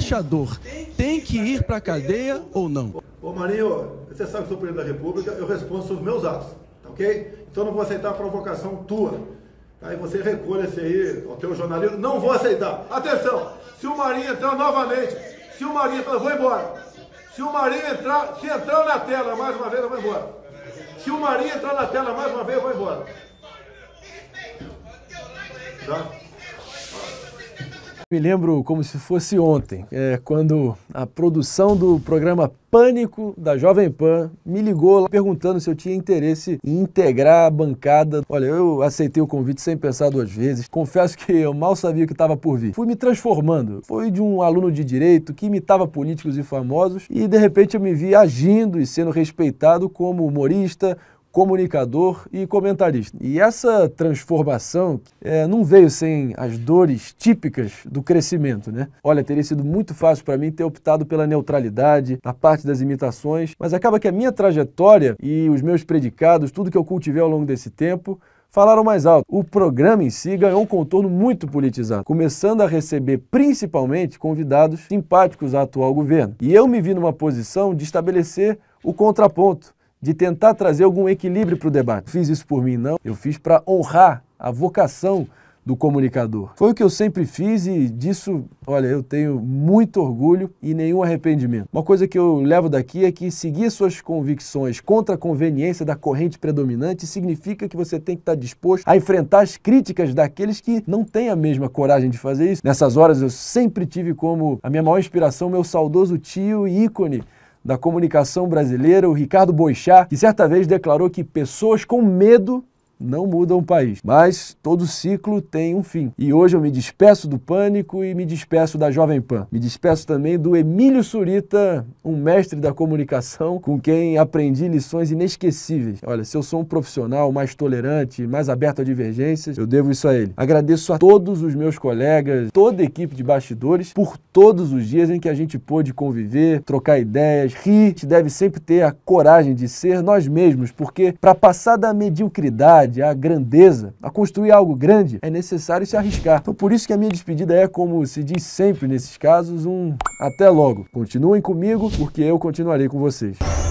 embaixador tem que ir para a cadeia ou não? Ô Marinho, você sabe que sou presidente da República, eu respondo sobre meus atos, tá ok? Então não vou aceitar a provocação tua. Aí você recolha-se aí ao teu jornalismo. Não vou aceitar. Atenção, se o Marinho entrar novamente, se o Marinho entrar, eu vou embora. Se o Marinho entrar, se entrar na tela mais uma vez, eu vou embora. Se o Marinho entrar na tela mais uma vez, eu vou embora. Tá? Me lembro como se fosse ontem, é, quando a produção do programa Pânico da Jovem Pan me ligou perguntando se eu tinha interesse em integrar a bancada. Olha, eu aceitei o convite sem pensar duas vezes. Confesso que eu mal sabia o que estava por vir. Fui me transformando. Fui de um aluno de direito que imitava políticos e famosos e de repente eu me vi agindo e sendo respeitado como humorista, comunicador e comentarista. E essa transformação é, não veio sem as dores típicas do crescimento, né? Olha, teria sido muito fácil para mim ter optado pela neutralidade, na parte das imitações, mas acaba que a minha trajetória e os meus predicados, tudo que eu cultivei ao longo desse tempo, falaram mais alto. O programa em si ganhou um contorno muito politizado, começando a receber principalmente convidados simpáticos ao atual governo. E eu me vi numa posição de estabelecer o contraponto, de tentar trazer algum equilíbrio para o debate. Fiz isso por mim, não. Eu fiz para honrar a vocação do comunicador. Foi o que eu sempre fiz e disso, olha, eu tenho muito orgulho e nenhum arrependimento. Uma coisa que eu levo daqui é que seguir suas convicções contra a conveniência da corrente predominante significa que você tem que estar disposto a enfrentar as críticas daqueles que não têm a mesma coragem de fazer isso. Nessas horas eu sempre tive como a minha maior inspiração meu saudoso tio e ícone da comunicação brasileira, o Ricardo Boixá, que certa vez declarou que pessoas com medo não mudam o país. Mas todo ciclo tem um fim. E hoje eu me despeço do Pânico e me despeço da Jovem Pan. Me despeço também do Emílio Surita, um mestre da comunicação com quem aprendi lições inesquecíveis. Olha, se eu sou um profissional mais tolerante, mais aberto a divergências, eu devo isso a ele. Agradeço a todos os meus colegas, toda a equipe de bastidores, por todos os dias em que a gente pôde conviver, trocar ideias, rir. A gente deve sempre ter a coragem de ser nós mesmos, porque para passar da mediocridade, grandiosidade, grandeza, a construir algo grande, é necessário se arriscar. Então, por isso que a minha despedida é, como se diz sempre nesses casos, um até logo. Continuem comigo, porque eu continuarei com vocês.